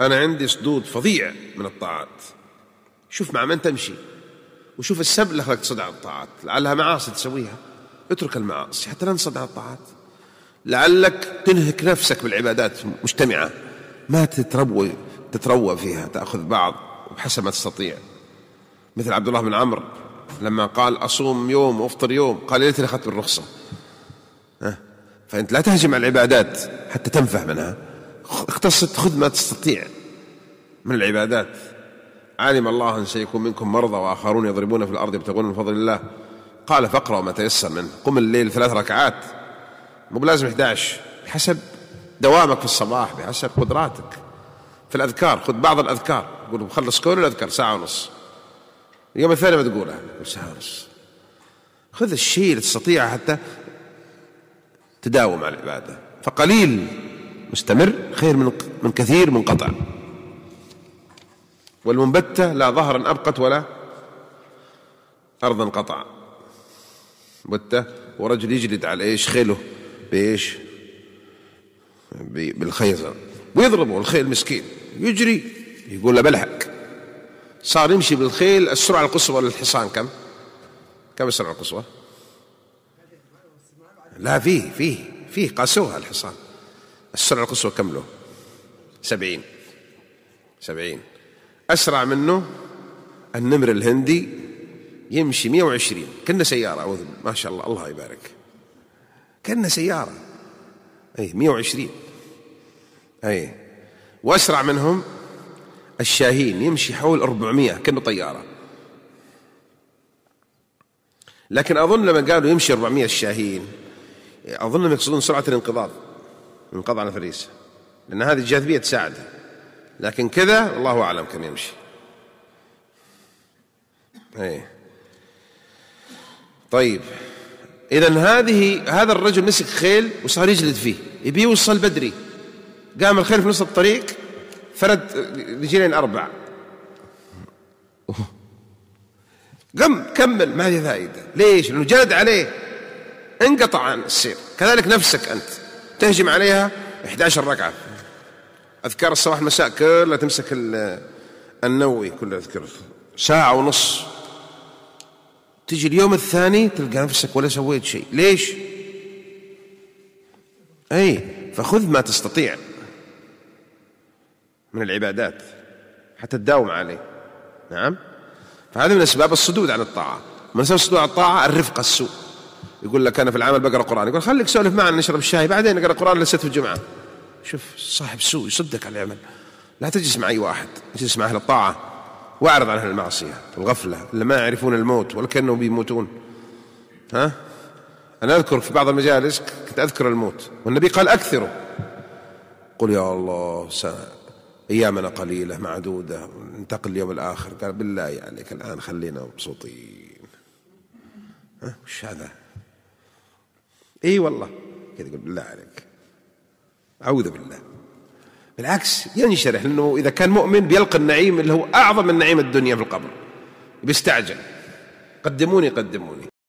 أنا عندي صدود فظيع من الطاعات شوف مع من تمشي وشوف السبب اللي خلاك تصدع الطاعات لعلها معاصي تسويها اترك المعاصي حتى لا نصدع الطاعات لعلك تنهك نفسك بالعبادات مجتمعة ما تتروى تتروى فيها تأخذ بعض بحسب ما تستطيع مثل عبد الله بن عمرو لما قال أصوم يوم وأفطر يوم قال ليتني أخذت بالرخصة فأنت لا تهجم على العبادات حتى تنفه منها اختصت خذ ما تستطيع من العبادات علم الله أن سيكون منكم مرضى وآخرون يضربون في الأرض يبتغون من فضل الله قال فاقرأ ما تيسر منه قم الليل ثلاث ركعات مو بلازم 11 بحسب دوامك في الصباح بحسب قدراتك في الأذكار خذ بعض الأذكار قول مخلص كل الأذكار ساعة ونص اليوم الثاني ما تقولها ساعة ونص خذ الشيء اللي تستطيعه حتى تداوم على العبادة فقليل مستمر خير من من كثير منقطع والمنبتة لا ظهرا أبقت ولا أرضا قطع بتة ورجل يجلد على إيش خيله بإيش بالخيزر ويضربه الخيل مسكين يجري يقول له بلحق صار يمشي بالخيل السرعة القصوى للحصان كم كم السرعة القصوى لا فيه فيه فيه قاسوها الحصان السرعة القصوى كم له سبعين سبعين أسرع منه النمر الهندي يمشي 120 كأنه سيارة أوذن. ما شاء الله الله يبارك كأنه سيارة أي 120 أي وأسرع منهم الشاهين يمشي حول 400 كأنه طيارة لكن أظن لما قالوا يمشي 400 الشاهين أظن يقصدون سرعة الانقضاض انقطع فريسة لأن هذه الجاذبية تساعده لكن كذا الله أعلم كم يمشي أي. طيب إذا هذه هذا الرجل مسك خيل وصار يجلد فيه يبي يوصل بدري قام الخيل في نص الطريق فرد رجلين أربع قم كمل ما هي فائدة ليش؟ لأنه جلد عليه انقطع عن السير كذلك نفسك أنت تهجم عليها 11 ركعة أذكار الصباح المساء كلها تمسك النووي كل أذكار ساعة ونص تجي اليوم الثاني تلقى نفسك ولا سويت شيء ليش أي فخذ ما تستطيع من العبادات حتى تداوم عليه نعم فهذا من أسباب الصدود عن الطاعة من أسباب الصدود عن الطاعة الرفقة السوء يقول لك انا في العمل بقرا قران يقول خليك سولف معنا نشرب الشاي بعدين نقرا قران لست في الجمعه شوف صاحب سوء يصدك على العمل لا تجلس مع اي واحد اجلس مع اهل الطاعه واعرض عن اهل المعصيه الغفله اللي ما يعرفون الموت ولا كانهم بيموتون ها انا اذكر في بعض المجالس كنت اذكر الموت والنبي قال اكثروا قل يا الله سنة ايامنا قليله معدوده ننتقل اليوم الاخر قال بالله عليك الان خلينا مبسوطين ها وش هذا اي والله كذا يقول بالله عليك اعوذ بالله بالعكس ينشرح يعني لانه اذا كان مؤمن بيلقى النعيم اللي هو اعظم النعيم الدنيا في القبر بيستعجل قدموني قدموني